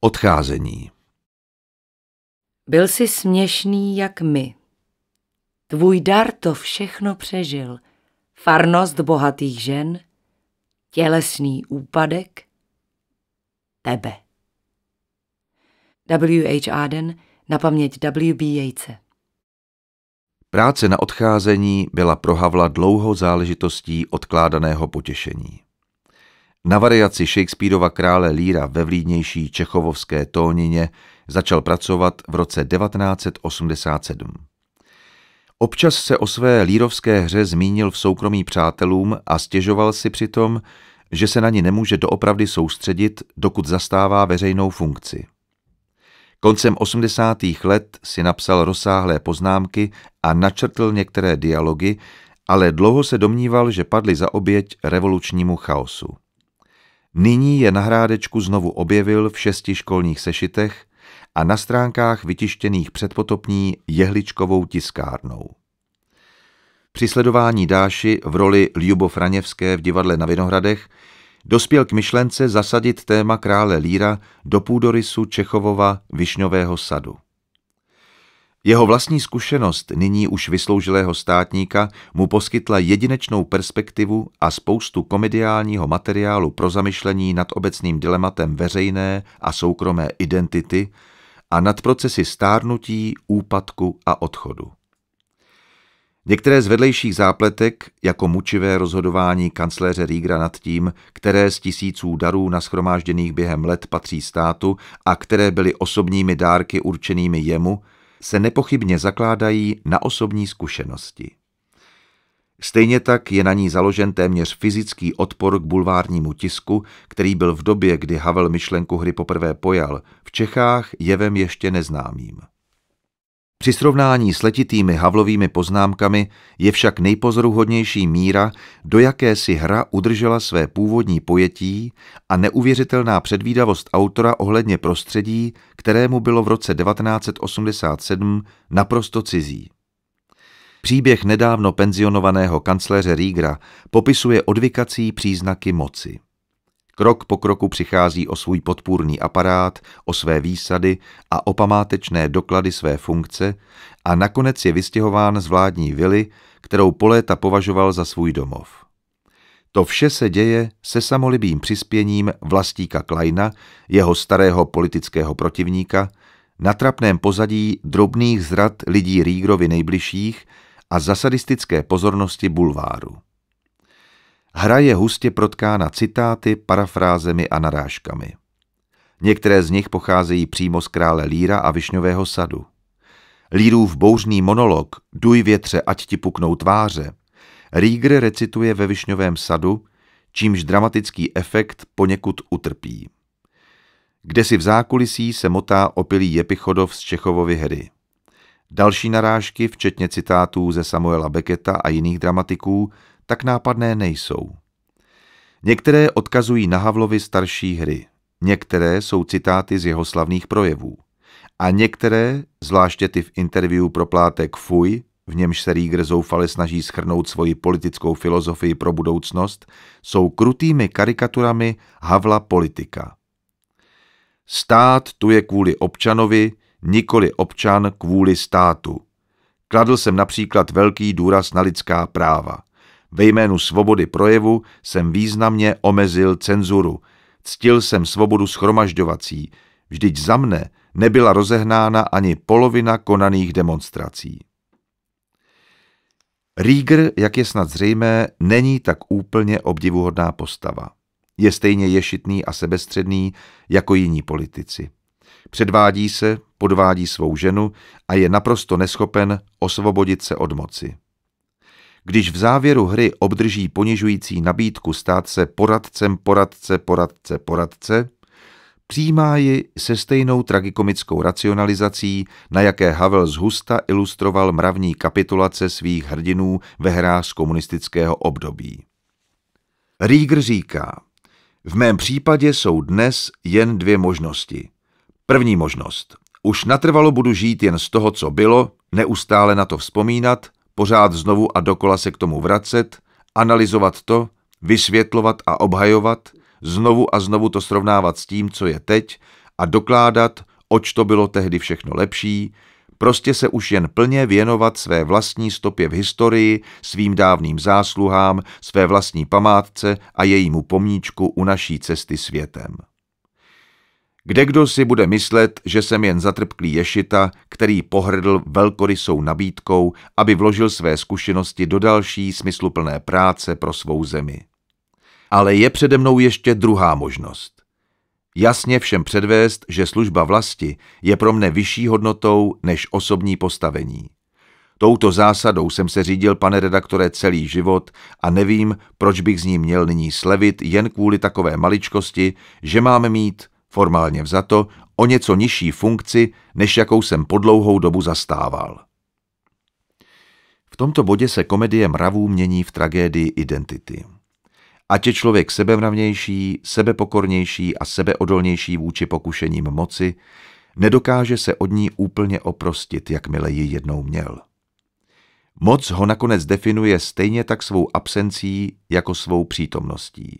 Odcházení Byl jsi směšný jak my. Tvůj dar to všechno přežil. Farnost bohatých žen, tělesný úpadek, tebe. W. H. Aden na paměť W. B. Jejce. Práce na odcházení byla pro Havla dlouho záležitostí odkládaného potěšení. Na variaci Shakespeareova krále Líra ve vlídnější čechovovské tónině začal pracovat v roce 1987. Občas se o své lírovské hře zmínil v soukromí přátelům a stěžoval si přitom, že se na ní nemůže doopravdy soustředit, dokud zastává veřejnou funkci. Koncem 80. let si napsal rozsáhlé poznámky a načrtl některé dialogy, ale dlouho se domníval, že padly za oběť revolučnímu chaosu. Nyní je na hrádečku znovu objevil v šesti školních sešitech a na stránkách vytištěných předpotopní jehličkovou tiskárnou. Při sledování Dáši v roli Ljubo Franěvské v divadle na Vinohradech dospěl k myšlence zasadit téma krále Líra do půdorysu Čechovova Višňového sadu. Jeho vlastní zkušenost nyní už vysloužilého státníka mu poskytla jedinečnou perspektivu a spoustu komediálního materiálu pro zamyšlení nad obecným dilematem veřejné a soukromé identity a nad procesy stárnutí, úpadku a odchodu. Některé z vedlejších zápletek, jako mučivé rozhodování kancléře Rígra nad tím, které z tisíců darů naschromážděných během let patří státu a které byly osobními dárky určenými jemu, se nepochybně zakládají na osobní zkušenosti. Stejně tak je na ní založen téměř fyzický odpor k bulvárnímu tisku, který byl v době, kdy Havel myšlenku hry poprvé pojal, v Čechách jevem ještě neznámým. Při srovnání s letitými Havlovými poznámkami je však nejpozoruhodnější míra, do jaké si hra udržela své původní pojetí a neuvěřitelná předvídavost autora ohledně prostředí, kterému bylo v roce 1987 naprosto cizí. Příběh nedávno penzionovaného kancléře Rígra popisuje odvykací příznaky moci. Krok po kroku přichází o svůj podpůrný aparát, o své výsady a o památečné doklady své funkce a nakonec je vystěhován z vládní vily, kterou po léta považoval za svůj domov. To vše se děje se samolibým přispěním vlastníka Kleina, jeho starého politického protivníka, na trapném pozadí drobných zrad lidí Rígrovy nejbližších a zasadistické pozornosti bulváru. Hra je hustě protkána citáty, parafrázemi a narážkami. Některé z nich pocházejí přímo z krále Líra a Višňového sadu. Lírův bouřný monolog Duj větře, ať ti puknou tváře Rieger recituje ve Višňovém sadu, čímž dramatický efekt poněkud utrpí. Kde si v zákulisí se motá opilý Jepichodov z Čechovovy hry. Další narážky, včetně citátů ze Samuela Beketa a jiných dramatiků, tak nápadné nejsou. Některé odkazují na Havlovy starší hry, některé jsou citáty z jeho slavných projevů a některé, zvláště ty v interview pro plátek Fuj, v němž se Rieger zoufale snaží schrnout svoji politickou filozofii pro budoucnost, jsou krutými karikaturami Havla politika. Stát tu je kvůli občanovi, nikoli občan kvůli státu. Kladl jsem například velký důraz na lidská práva. Ve jménu svobody projevu jsem významně omezil cenzuru. Ctil jsem svobodu schromažďovací. Vždyť za mne nebyla rozehnána ani polovina konaných demonstrací. Rieger, jak je snad zřejmé, není tak úplně obdivuhodná postava. Je stejně ješitný a sebestředný jako jiní politici. Předvádí se, podvádí svou ženu a je naprosto neschopen osvobodit se od moci. Když v závěru hry obdrží ponižující nabídku stát se poradcem poradce poradce poradce, přijímá ji se stejnou tragikomickou racionalizací, na jaké Havel z Husta ilustroval mravní kapitulace svých hrdinů ve hrách z komunistického období. Rieger říká, v mém případě jsou dnes jen dvě možnosti. První možnost. Už natrvalo budu žít jen z toho, co bylo, neustále na to vzpomínat pořád znovu a dokola se k tomu vracet, analyzovat to, vysvětlovat a obhajovat, znovu a znovu to srovnávat s tím, co je teď a dokládat, oč to bylo tehdy všechno lepší, prostě se už jen plně věnovat své vlastní stopě v historii, svým dávným zásluhám, své vlastní památce a jejímu pomníčku u naší cesty světem. Kde kdo si bude myslet, že jsem jen zatrpklý ješita, který pohrdl velkorysou nabídkou, aby vložil své zkušenosti do další smysluplné práce pro svou zemi. Ale je přede mnou ještě druhá možnost. Jasně všem předvést, že služba vlasti je pro mne vyšší hodnotou než osobní postavení. Touto zásadou jsem se řídil, pane redaktore, celý život a nevím, proč bych z ní měl nyní slevit jen kvůli takové maličkosti, že máme mít formálně vzato, o něco nižší funkci, než jakou jsem po dlouhou dobu zastával. V tomto bodě se komedie mravů mění v tragédii identity. Ať je člověk sebevravnější, sebepokornější a sebeodolnější vůči pokušením moci, nedokáže se od ní úplně oprostit, jakmile ji jednou měl. Moc ho nakonec definuje stejně tak svou absencí jako svou přítomností.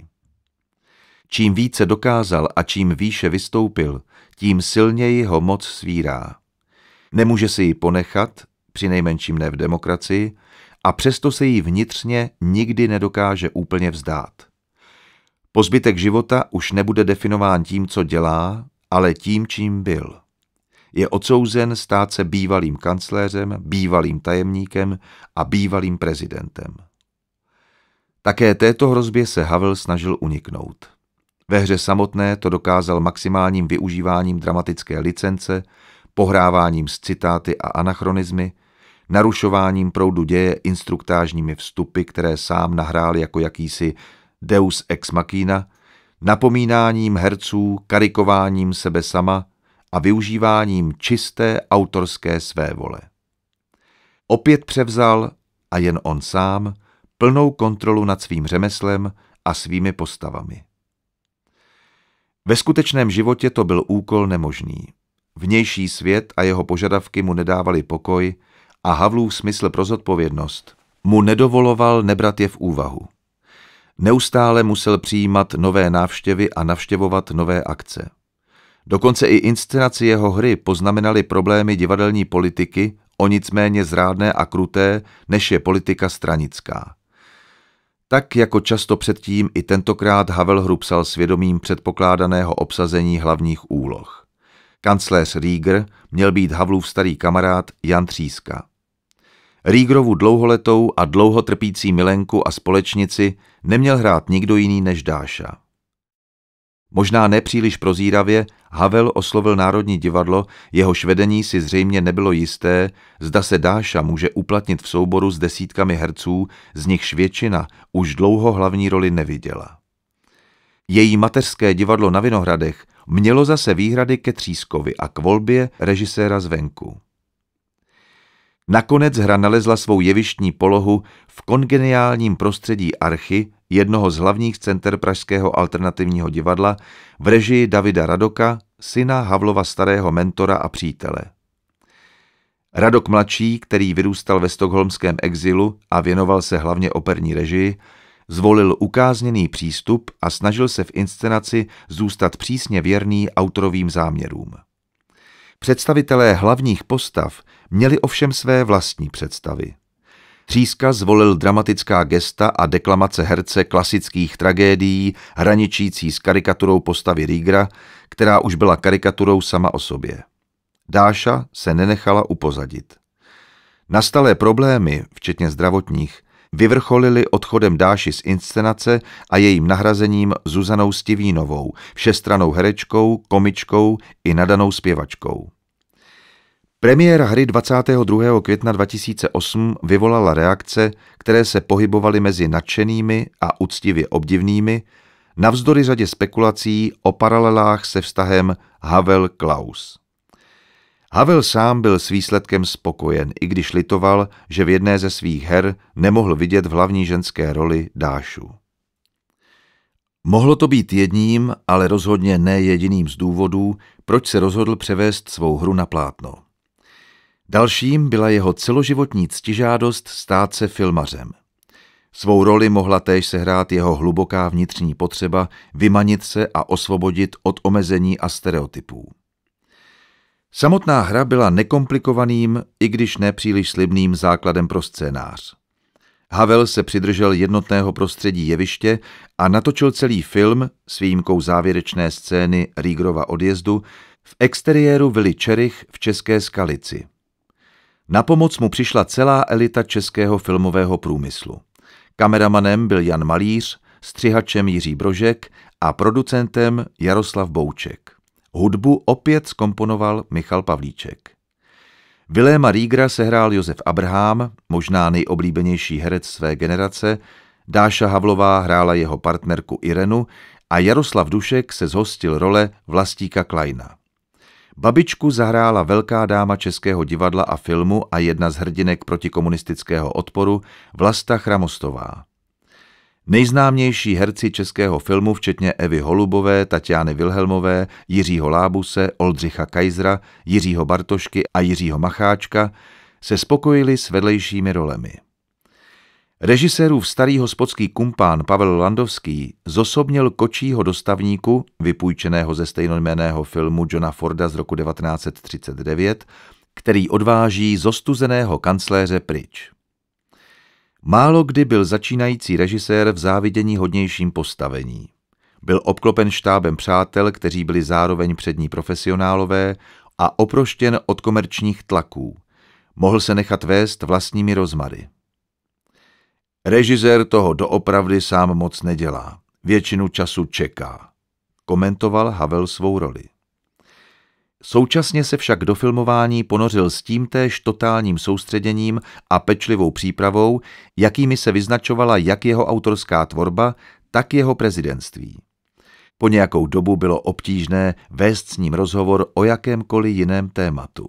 Čím více dokázal a čím výše vystoupil, tím silněji ho moc svírá. Nemůže si ji ponechat, přinejmenším ne v demokracii, a přesto se jí vnitřně nikdy nedokáže úplně vzdát. Po zbytek života už nebude definován tím, co dělá, ale tím, čím byl. Je odsouzen stát se bývalým kancléřem, bývalým tajemníkem a bývalým prezidentem. Také této hrozbě se Havel snažil uniknout. Ve hře samotné to dokázal maximálním využíváním dramatické licence, pohráváním s citáty a anachronizmy, narušováním proudu děje instruktážními vstupy, které sám nahrál jako jakýsi deus ex machina, napomínáním herců, karikováním sebe sama a využíváním čisté autorské své vole. Opět převzal, a jen on sám, plnou kontrolu nad svým řemeslem a svými postavami. Ve skutečném životě to byl úkol nemožný. Vnější svět a jeho požadavky mu nedávali pokoj a Havlův smysl pro zodpovědnost mu nedovoloval nebrat je v úvahu. Neustále musel přijímat nové návštěvy a navštěvovat nové akce. Dokonce i inscenaci jeho hry poznamenaly problémy divadelní politiky, o nic méně zrádné a kruté, než je politika stranická. Tak jako často předtím i tentokrát Havel hrubsal svědomím předpokládaného obsazení hlavních úloh. Kancléř Rieger měl být Havlův starý kamarád Jan Tříska. Rígrovu dlouholetou a dlouho milenku a společnici neměl hrát nikdo jiný než Dáša. Možná nepříliš prozíravě Havel oslovil Národní divadlo, jehož vedení si zřejmě nebylo jisté, zda se Dáša může uplatnit v souboru s desítkami herců, z nichž většina už dlouho hlavní roli neviděla. Její mateřské divadlo na Vinohradech mělo zase výhrady ke Třískovi a k volbě režiséra zvenku. Nakonec hra nalezla svou jevištní polohu v kongeniálním prostředí archy, jednoho z hlavních center Pražského alternativního divadla, v režii Davida Radoka, syna Havlova starého mentora a přítele. Radok mladší, který vyrůstal ve stokholmském exilu a věnoval se hlavně operní režii, zvolil ukázněný přístup a snažil se v inscenaci zůstat přísně věrný autorovým záměrům. Představitelé hlavních postav měli ovšem své vlastní představy – Tříska zvolil dramatická gesta a deklamace herce klasických tragédií, hraničící s karikaturou postavy Rígra, která už byla karikaturou sama o sobě. Dáša se nenechala upozadit. Nastalé problémy, včetně zdravotních, vyvrcholily odchodem Dáši z inscenace a jejím nahrazením Zuzanou Stivínovou, všestranou herečkou, komičkou i nadanou zpěvačkou. Premiéra hry 22. května 2008 vyvolala reakce, které se pohybovaly mezi nadšenými a úctivě obdivnými, navzdory řadě spekulací o paralelách se vztahem Havel Klaus. Havel sám byl s výsledkem spokojen, i když litoval, že v jedné ze svých her nemohl vidět v hlavní ženské roli Dášu. Mohlo to být jedním, ale rozhodně ne jediným z důvodů, proč se rozhodl převést svou hru na plátno. Dalším byla jeho celoživotní ctižádost stát se filmařem. Svou roli mohla též sehrát jeho hluboká vnitřní potřeba vymanit se a osvobodit od omezení a stereotypů. Samotná hra byla nekomplikovaným, i když nepříliš slibným základem pro scénář. Havel se přidržel jednotného prostředí jeviště a natočil celý film s výjimkou závěrečné scény Rígrova odjezdu v exteriéru Vili Čerich v České Skalici. Na pomoc mu přišla celá elita českého filmového průmyslu. Kameramanem byl Jan Malíř, střihačem Jiří Brožek a producentem Jaroslav Bouček. Hudbu opět skomponoval Michal Pavlíček. Viléma Rígra sehrál Josef Abraham, možná nejoblíbenější herec své generace, Dáša Havlová hrála jeho partnerku Irenu a Jaroslav Dušek se zhostil role Vlastíka Kleina. Babičku zahrála velká dáma českého divadla a filmu a jedna z hrdinek protikomunistického odporu Vlasta Chramostová. Nejznámější herci českého filmu, včetně Evy Holubové, Tatiany Vilhelmové, Jiřího Lábuse, Oldřicha Kajzra, Jiřího Bartošky a Jiřího Macháčka, se spokojili s vedlejšími rolemi. Režisérův starý hospodský kumpán Pavel Landovský zosobnil kočího dostavníku, vypůjčeného ze stejnojmeného filmu Johna Forda z roku 1939, který odváží zostuzeného kancléře pryč. Málo kdy byl začínající režisér v závidění hodnějším postavení. Byl obklopen štábem přátel, kteří byli zároveň přední profesionálové a oproštěn od komerčních tlaků. Mohl se nechat vést vlastními rozmary. Režisér toho doopravdy sám moc nedělá. Většinu času čeká. Komentoval Havel svou roli. Současně se však do filmování ponořil s též totálním soustředěním a pečlivou přípravou, jakými se vyznačovala jak jeho autorská tvorba, tak jeho prezidentství. Po nějakou dobu bylo obtížné vést s ním rozhovor o jakémkoliv jiném tématu.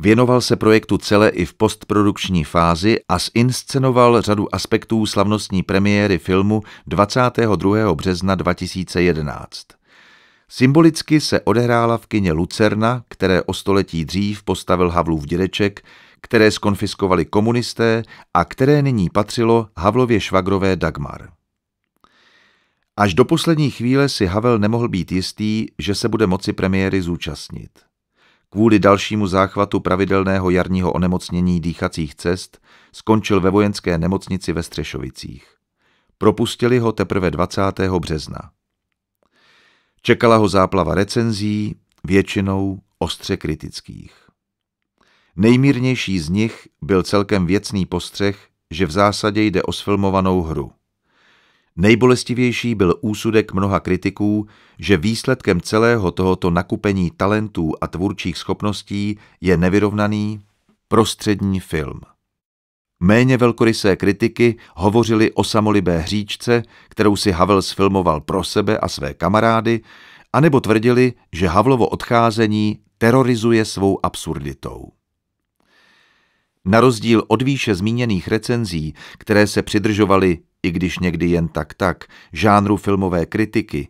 Věnoval se projektu celé i v postprodukční fázi a zinscenoval řadu aspektů slavnostní premiéry filmu 22. března 2011. Symbolicky se odehrála v kině Lucerna, které o století dřív postavil Havlův dědeček, které skonfiskovali komunisté a které nyní patřilo Havlově švagrové Dagmar. Až do poslední chvíle si Havel nemohl být jistý, že se bude moci premiéry zúčastnit. Kvůli dalšímu záchvatu pravidelného jarního onemocnění dýchacích cest skončil ve vojenské nemocnici ve Střešovicích. Propustili ho teprve 20. března. Čekala ho záplava recenzí, většinou ostře kritických. Nejmírnější z nich byl celkem věcný postřeh, že v zásadě jde o sfilmovanou hru. Nejbolestivější byl úsudek mnoha kritiků, že výsledkem celého tohoto nakupení talentů a tvůrčích schopností je nevyrovnaný prostřední film. Méně velkorysé kritiky hovořili o samolibé hříčce, kterou si Havel sfilmoval pro sebe a své kamarády, anebo tvrdili, že Havlovo odcházení terorizuje svou absurditou. Na rozdíl od výše zmíněných recenzí, které se přidržovaly i když někdy jen tak tak, žánru filmové kritiky,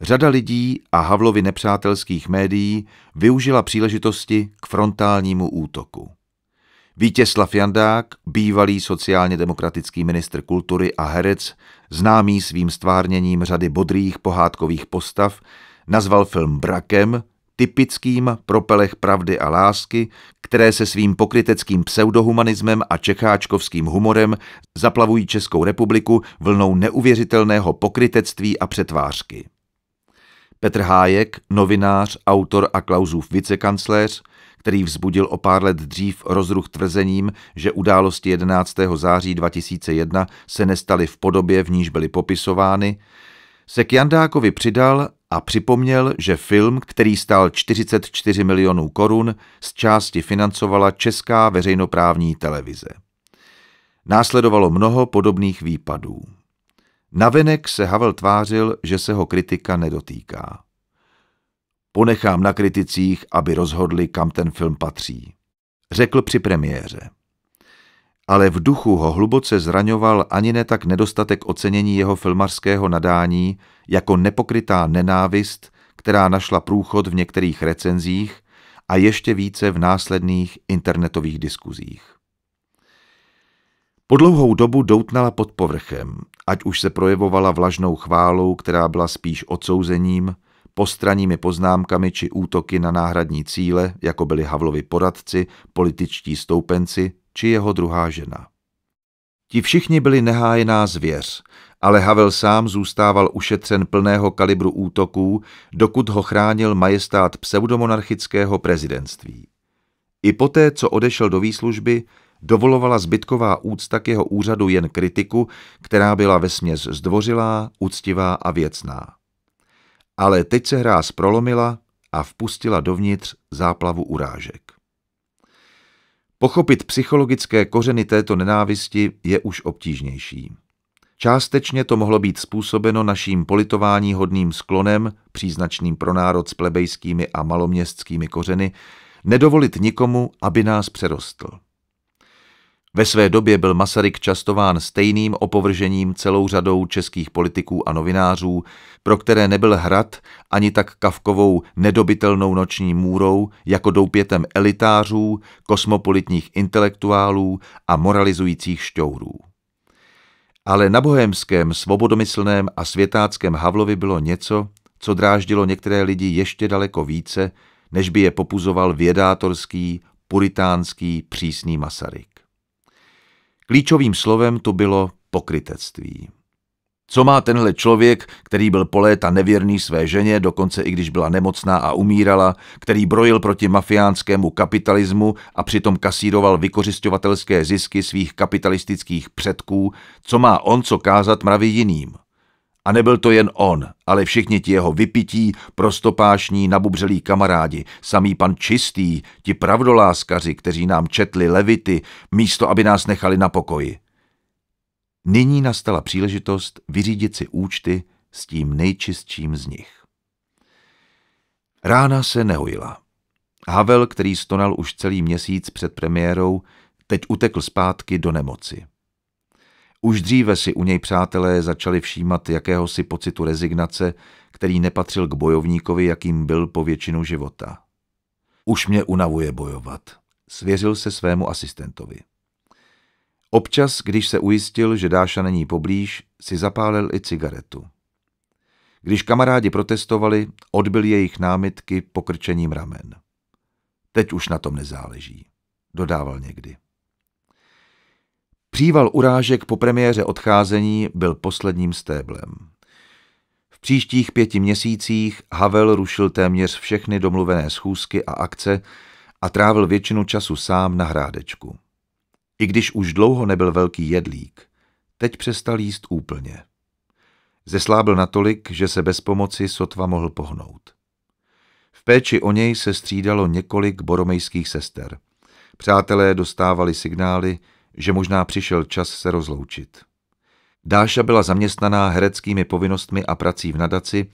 řada lidí a Havlovi nepřátelských médií využila příležitosti k frontálnímu útoku. Vítězslav Jandák, bývalý sociálně demokratický ministr kultury a herec, známý svým stvárněním řady bodrých pohádkových postav, nazval film brakem, typickým propelech pravdy a lásky, které se svým pokryteckým pseudohumanismem a čecháčkovským humorem zaplavují Českou republiku vlnou neuvěřitelného pokrytectví a přetvářky. Petr Hájek, novinář, autor a Klausův vicekancléř, který vzbudil o pár let dřív rozruch tvrzením, že události 11. září 2001 se nestaly v podobě, v níž byly popisovány, se k Jandákovi přidal a připomněl, že film, který stál 44 milionů korun, z části financovala česká veřejnoprávní televize. Následovalo mnoho podobných výpadů. Navenek se Havel tvářil, že se ho kritika nedotýká. Ponechám na kriticích, aby rozhodli, kam ten film patří, řekl při premiéře ale v duchu ho hluboce zraňoval ani ne tak nedostatek ocenění jeho filmařského nadání, jako nepokrytá nenávist, která našla průchod v některých recenzích a ještě více v následných internetových diskuzích. Po dlouhou dobu doutnala pod povrchem, ať už se projevovala vlažnou chválou, která byla spíš odsouzením, postranními poznámkami či útoky na náhradní cíle, jako byli Havlovi poradci, političtí stoupenci či jeho druhá žena. Ti všichni byli nehájená zvěř, ale Havel sám zůstával ušetřen plného kalibru útoků, dokud ho chránil majestát pseudomonarchického prezidentství. I poté, co odešel do výslužby, dovolovala zbytková úcta k jeho úřadu jen kritiku, která byla vesměs zdvořilá, úctivá a věcná. Ale teď se hráz prolomila a vpustila dovnitř záplavu urážek. Pochopit psychologické kořeny této nenávisti je už obtížnější. Částečně to mohlo být způsobeno naším politování hodným sklonem, příznačným pro národ s plebejskými a maloměstskými kořeny, nedovolit nikomu, aby nás přerostl. Ve své době byl Masaryk častován stejným opovržením celou řadou českých politiků a novinářů, pro které nebyl hrad ani tak kavkovou nedobitelnou noční můrou, jako doupětem elitářů, kosmopolitních intelektuálů a moralizujících šťourů. Ale na bohemském, svobodomyslném a světáckém Havlovi bylo něco, co dráždilo některé lidi ještě daleko více, než by je popuzoval vědátorský, puritánský přísný Masaryk. Klíčovým slovem tu bylo pokrytectví. Co má tenhle člověk, který byl po léta nevěrný své ženě, dokonce i když byla nemocná a umírala, který brojil proti mafiánskému kapitalismu a přitom kasíroval vykořišťovatelské zisky svých kapitalistických předků, co má on co kázat mravy jiným? A nebyl to jen on, ale všichni ti jeho vypití, prostopášní, nabubřelí kamarádi, samý pan Čistý, ti pravdoláskaři, kteří nám četli levity, místo aby nás nechali na pokoji. Nyní nastala příležitost vyřídit si účty s tím nejčistším z nich. Rána se nehojila. Havel, který stonal už celý měsíc před premiérou, teď utekl zpátky do nemoci. Už dříve si u něj přátelé začali všímat jakéhosi pocitu rezignace, který nepatřil k bojovníkovi, jakým byl po většinu života. Už mě unavuje bojovat, svěřil se svému asistentovi. Občas, když se ujistil, že Dáša není poblíž, si zapálil i cigaretu. Když kamarádi protestovali, odbil jejich námitky pokrčením ramen. Teď už na tom nezáleží, dodával někdy. Příval urážek po premiéře odcházení byl posledním stéblem. V příštích pěti měsících Havel rušil téměř všechny domluvené schůzky a akce a trávil většinu času sám na hrádečku. I když už dlouho nebyl velký jedlík, teď přestal jíst úplně. Zeslábl natolik, že se bez pomoci sotva mohl pohnout. V péči o něj se střídalo několik boromejských sester. Přátelé dostávali signály, že možná přišel čas se rozloučit. Dáša byla zaměstnaná hereckými povinnostmi a prací v nadaci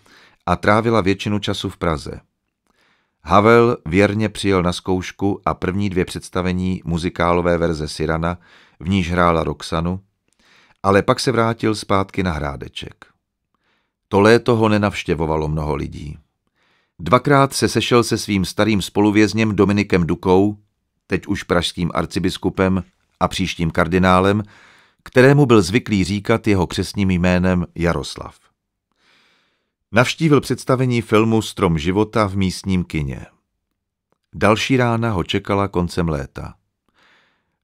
a trávila většinu času v Praze. Havel věrně přijel na zkoušku a první dvě představení muzikálové verze Sirana, v níž hrála Roxanu, ale pak se vrátil zpátky na Hrádeček. To léto ho nenavštěvovalo mnoho lidí. Dvakrát se sešel se svým starým spoluvězněm Dominikem Dukou, teď už pražským arcibiskupem, a příštím kardinálem, kterému byl zvyklý říkat jeho křesním jménem Jaroslav. Navštívil představení filmu Strom života v místním kině. Další rána ho čekala koncem léta.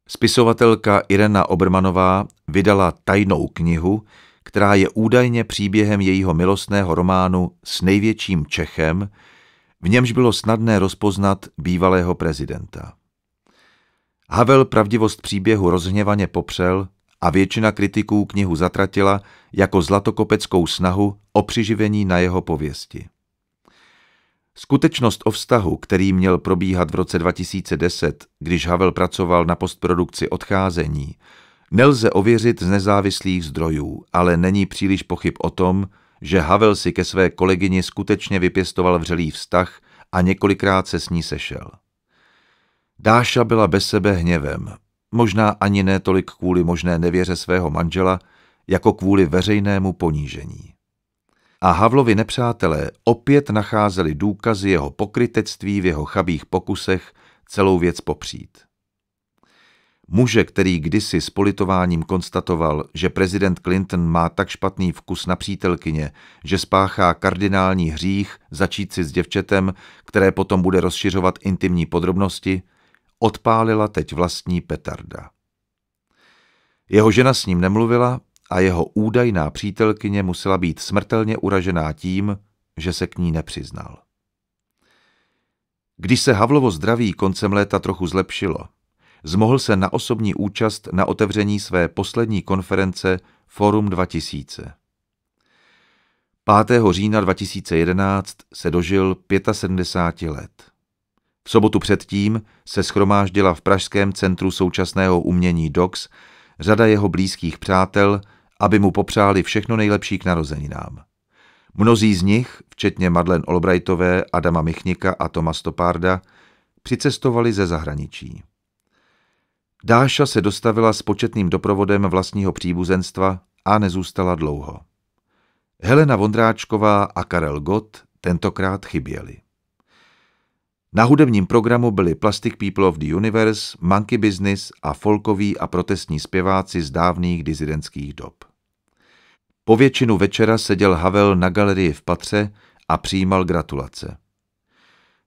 Spisovatelka Irena Obrmanová vydala tajnou knihu, která je údajně příběhem jejího milostného románu s největším Čechem, v němž bylo snadné rozpoznat bývalého prezidenta. Havel pravdivost příběhu rozhněvaně popřel a většina kritiků knihu zatratila jako zlatokopeckou snahu o přiživení na jeho pověsti. Skutečnost o vztahu, který měl probíhat v roce 2010, když Havel pracoval na postprodukci Odcházení, nelze ověřit z nezávislých zdrojů, ale není příliš pochyb o tom, že Havel si ke své kolegyni skutečně vypěstoval vřelý vztah a několikrát se s ní sešel. Dáša byla bez sebe hněvem, možná ani ne tolik kvůli možné nevěře svého manžela, jako kvůli veřejnému ponížení. A Havlovi nepřátelé opět nacházeli důkazy jeho pokrytectví v jeho chabých pokusech celou věc popřít. Muže, který kdysi s politováním konstatoval, že prezident Clinton má tak špatný vkus na přítelkyně, že spáchá kardinální hřích začít si s děvčetem, které potom bude rozšiřovat intimní podrobnosti – odpálila teď vlastní petarda. Jeho žena s ním nemluvila a jeho údajná přítelkyně musela být smrtelně uražená tím, že se k ní nepřiznal. Když se Havlovo zdraví koncem léta trochu zlepšilo, zmohl se na osobní účast na otevření své poslední konference Forum 2000. 5. října 2011 se dožil 75 let. V sobotu předtím se schromáždila v Pražském centru současného umění DOX řada jeho blízkých přátel, aby mu popřáli všechno nejlepší k narozeninám. Mnozí z nich, včetně Madlen Albrightové, Adama Michnika a Toma Stopárda, přicestovali ze zahraničí. Dáša se dostavila s početným doprovodem vlastního příbuzenstva a nezůstala dlouho. Helena Vondráčková a Karel Gott tentokrát chyběli. Na hudebním programu byli Plastic People of the Universe, Monkey Business a folkoví a protestní zpěváci z dávných dizidentských dob. Po většinu večera seděl Havel na galerii v Patře a přijímal gratulace.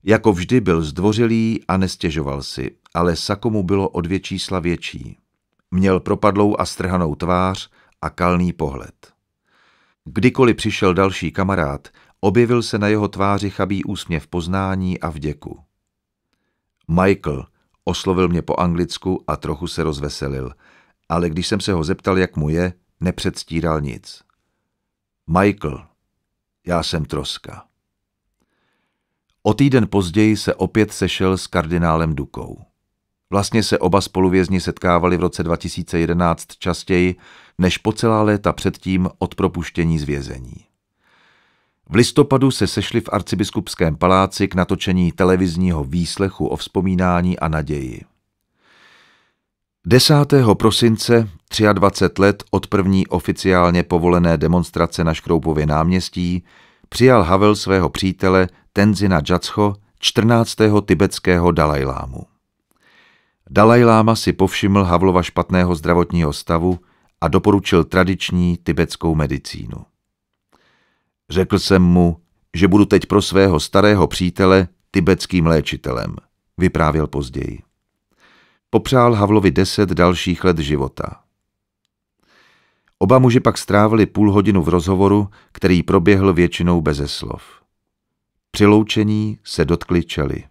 Jako vždy byl zdvořilý a nestěžoval si, ale Sakomu bylo od větší čísla větší. Měl propadlou a strhanou tvář a kalný pohled. Kdykoliv přišel další kamarád, Objevil se na jeho tváři chabý úsměv poznání a vděku. Michael, oslovil mě po anglicku a trochu se rozveselil, ale když jsem se ho zeptal, jak mu je, nepředstíral nic. Michael, já jsem troska. O týden později se opět sešel s kardinálem Dukou. Vlastně se oba spoluvězni setkávali v roce 2011 častěji než po celá léta předtím od propuštění z vězení. V listopadu se sešli v arcibiskupském paláci k natočení televizního výslechu o vzpomínání a naději. 10. prosince 23 let od první oficiálně povolené demonstrace na Škroupově náměstí přijal Havel svého přítele Tenzina Jatsho 14. tibetského Dalajlámu. Dalajláma si povšiml Havlova špatného zdravotního stavu a doporučil tradiční tibetskou medicínu. Řekl jsem mu, že budu teď pro svého starého přítele tibetským léčitelem, vyprávěl později. Popřál Havlovi deset dalších let života. Oba muži pak strávili půl hodinu v rozhovoru, který proběhl většinou beze slov. Při loučení se dotkli čeli.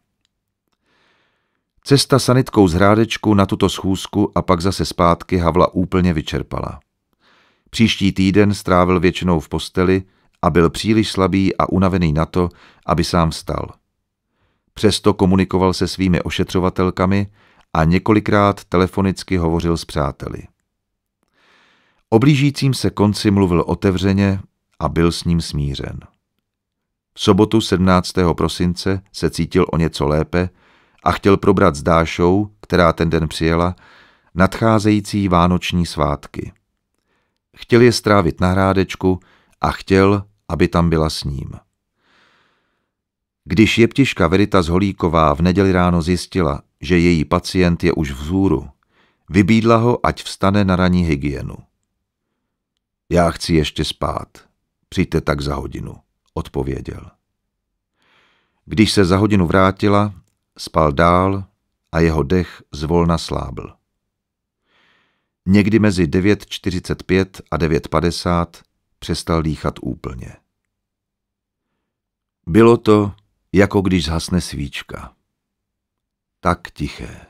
Cesta sanitkou z hrádečku na tuto schůzku a pak zase zpátky Havla úplně vyčerpala. Příští týden strávil většinou v posteli, a byl příliš slabý a unavený na to, aby sám vstal. Přesto komunikoval se svými ošetřovatelkami a několikrát telefonicky hovořil s přáteli. Oblížícím se konci mluvil otevřeně a byl s ním smířen. V sobotu 17. prosince se cítil o něco lépe a chtěl probrat s Dášou, která ten den přijela, nadcházející vánoční svátky. Chtěl je strávit na hrádečku a chtěl, aby tam byla s ním. Když jeptiška Verita Holíková v neděli ráno zjistila, že její pacient je už vzhůru, vybídla ho, ať vstane na ranní hygienu. Já chci ještě spát. Přijďte tak za hodinu, odpověděl. Když se za hodinu vrátila, spal dál a jeho dech zvolna slábl. Někdy mezi 9.45 a přestal dýchat úplně. Bylo to, jako když zhasne svíčka. Tak tiché.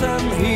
some heat.